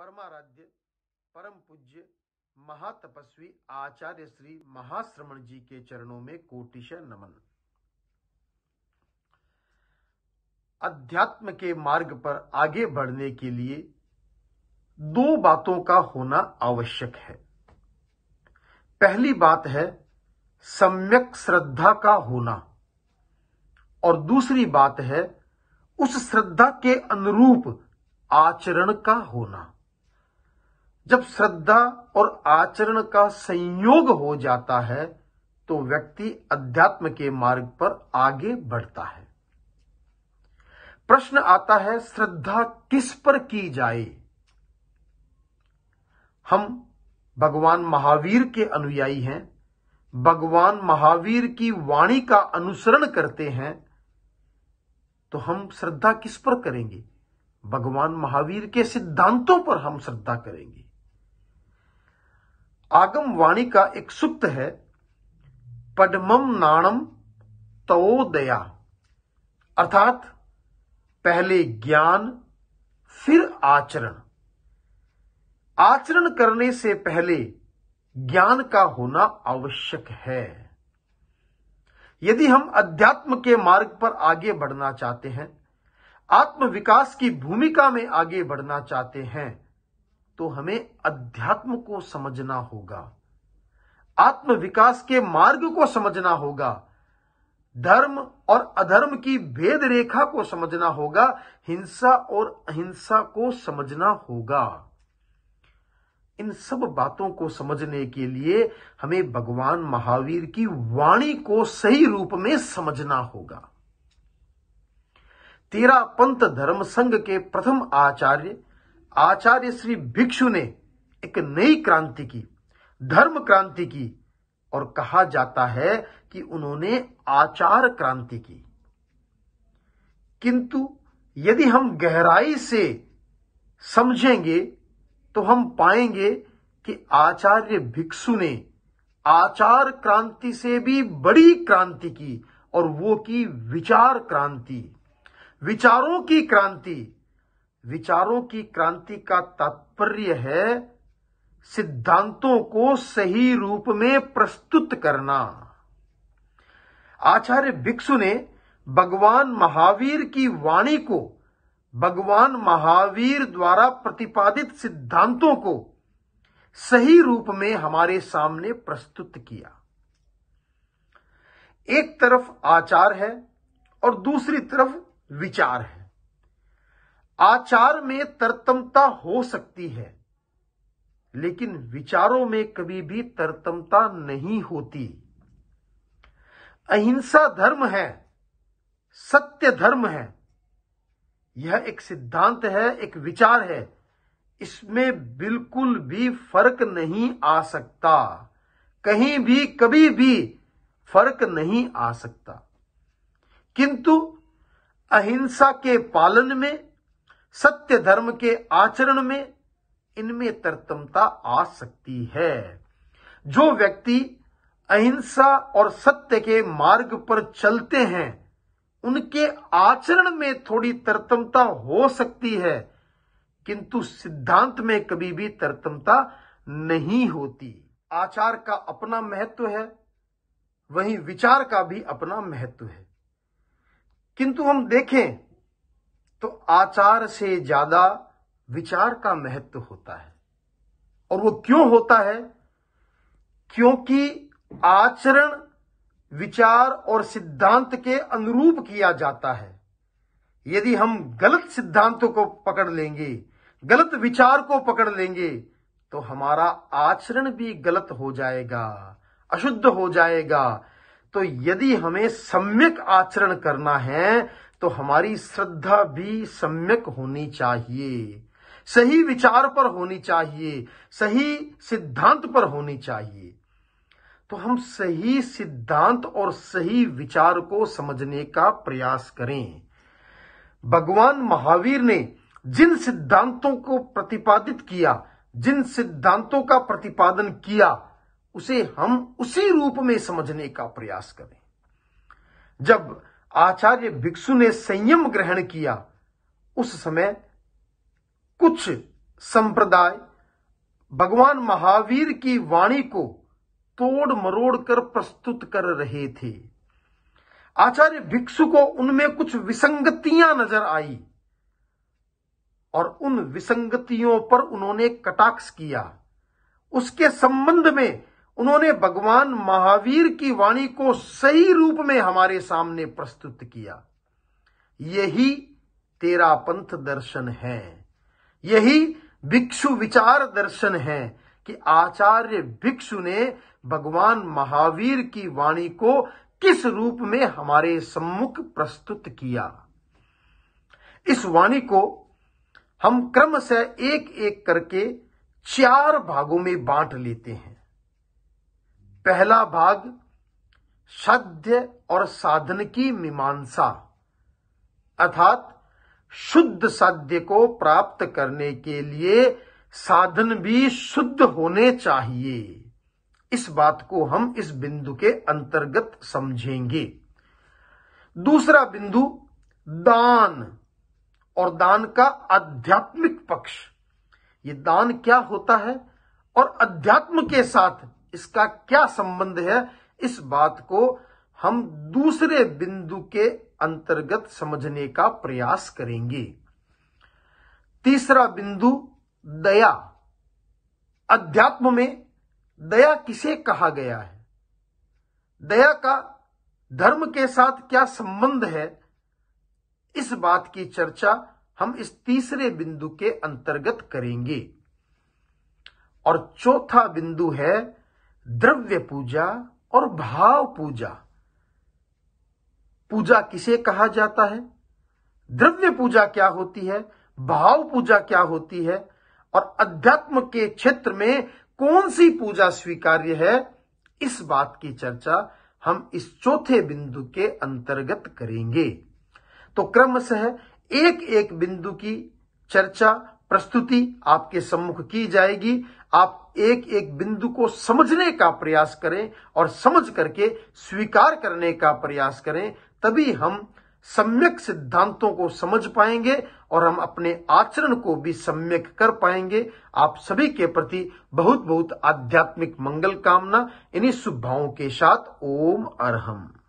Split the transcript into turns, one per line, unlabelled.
परमाराध्य परम पूज्य महातपस्वी आचार्य श्री महाश्रमण जी के चरणों में कोटिश नमन अध्यात्म के मार्ग पर आगे बढ़ने के लिए दो बातों का होना आवश्यक है पहली बात है सम्यक श्रद्धा का होना और दूसरी बात है उस श्रद्धा के अनुरूप आचरण का होना जब श्रद्धा और आचरण का संयोग हो जाता है तो व्यक्ति अध्यात्म के मार्ग पर आगे बढ़ता है प्रश्न आता है श्रद्धा किस पर की जाए हम भगवान महावीर के अनुयायी हैं भगवान महावीर की वाणी का अनुसरण करते हैं तो हम श्रद्धा किस पर करेंगे भगवान महावीर के सिद्धांतों पर हम श्रद्धा करेंगे आगम वाणी का एक सुप्त है पद्मम नाणम दया अर्थात पहले ज्ञान फिर आचरण आचरण करने से पहले ज्ञान का होना आवश्यक है यदि हम अध्यात्म के मार्ग पर आगे बढ़ना चाहते हैं आत्मविकास की भूमिका में आगे बढ़ना चाहते हैं तो हमें अध्यात्म को समझना होगा आत्म विकास के मार्ग को समझना होगा धर्म और अधर्म की भेद रेखा को समझना होगा हिंसा और अहिंसा को समझना होगा इन सब बातों को समझने के लिए हमें भगवान महावीर की वाणी को सही रूप में समझना होगा तेरा पंथ धर्म संघ के प्रथम आचार्य आचार्य श्री भिक्षु ने एक नई क्रांति की धर्म क्रांति की और कहा जाता है कि उन्होंने आचार क्रांति की किंतु यदि हम गहराई से समझेंगे तो हम पाएंगे कि आचार्य भिक्षु ने आचार क्रांति से भी बड़ी क्रांति की और वो की विचार क्रांति विचारों की क्रांति विचारों की क्रांति का तात्पर्य है सिद्धांतों को सही रूप में प्रस्तुत करना आचार्य भिक्षु ने भगवान महावीर की वाणी को भगवान महावीर द्वारा प्रतिपादित सिद्धांतों को सही रूप में हमारे सामने प्रस्तुत किया एक तरफ आचार है और दूसरी तरफ विचार है आचार में तरतमता हो सकती है लेकिन विचारों में कभी भी तरतमता नहीं होती अहिंसा धर्म है सत्य धर्म है यह एक सिद्धांत है एक विचार है इसमें बिल्कुल भी फर्क नहीं आ सकता कहीं भी कभी भी फर्क नहीं आ सकता किंतु अहिंसा के पालन में सत्य धर्म के आचरण में इनमें तरतमता आ सकती है जो व्यक्ति अहिंसा और सत्य के मार्ग पर चलते हैं उनके आचरण में थोड़ी तरतमता हो सकती है किंतु सिद्धांत में कभी भी तरतमता नहीं होती आचार का अपना महत्व है वहीं विचार का भी अपना महत्व है किंतु हम देखें तो आचार से ज्यादा विचार का महत्व होता है और वो क्यों होता है क्योंकि आचरण विचार और सिद्धांत के अनुरूप किया जाता है यदि हम गलत सिद्धांतों को पकड़ लेंगे गलत विचार को पकड़ लेंगे तो हमारा आचरण भी गलत हो जाएगा अशुद्ध हो जाएगा तो यदि हमें सम्यक आचरण करना है तो हमारी श्रद्धा भी सम्यक होनी चाहिए सही विचार पर होनी चाहिए सही सिद्धांत पर होनी चाहिए तो हम सही सिद्धांत और सही विचार को समझने का प्रयास करें भगवान महावीर ने जिन सिद्धांतों को प्रतिपादित किया जिन सिद्धांतों का प्रतिपादन किया उसे हम उसी रूप में समझने का प्रयास करें जब आचार्य भिक्षु ने संयम ग्रहण किया उस समय कुछ संप्रदाय भगवान महावीर की वाणी को तोड़ मरोड़ कर प्रस्तुत कर रहे थे आचार्य भिक्षु को उनमें कुछ विसंगतियां नजर आई और उन विसंगतियों पर उन्होंने कटाक्ष किया उसके संबंध में उन्होंने भगवान महावीर की वाणी को सही रूप में हमारे सामने प्रस्तुत किया यही तेरा पंथ दर्शन है यही भिक्षु विचार दर्शन है कि आचार्य भिक्षु ने भगवान महावीर की वाणी को किस रूप में हमारे सम्मुख प्रस्तुत किया इस वाणी को हम क्रम से एक एक करके चार भागों में बांट लेते हैं पहला भाग साध्य और साधन की मीमांसा अर्थात शुद्ध साध्य को प्राप्त करने के लिए साधन भी शुद्ध होने चाहिए इस बात को हम इस बिंदु के अंतर्गत समझेंगे दूसरा बिंदु दान और दान का आध्यात्मिक पक्ष ये दान क्या होता है और अध्यात्म के साथ इसका क्या संबंध है इस बात को हम दूसरे बिंदु के अंतर्गत समझने का प्रयास करेंगे तीसरा बिंदु दया अध्यात्म में दया किसे कहा गया है दया का धर्म के साथ क्या संबंध है इस बात की चर्चा हम इस तीसरे बिंदु के अंतर्गत करेंगे और चौथा बिंदु है द्रव्य पूजा और भाव पूजा पूजा किसे कहा जाता है द्रव्य पूजा क्या होती है भाव पूजा क्या होती है और अध्यात्म के क्षेत्र में कौन सी पूजा स्वीकार्य है इस बात की चर्चा हम इस चौथे बिंदु के अंतर्गत करेंगे तो क्रमशः एक एक बिंदु की चर्चा प्रस्तुति आपके सम्मुख की जाएगी आप एक एक बिंदु को समझने का प्रयास करें और समझ करके स्वीकार करने का प्रयास करें तभी हम सम्यक सिद्धांतों को समझ पाएंगे और हम अपने आचरण को भी सम्यक कर पाएंगे आप सभी के प्रति बहुत बहुत आध्यात्मिक मंगल कामना इन्हीं शुभ के साथ ओम अरहम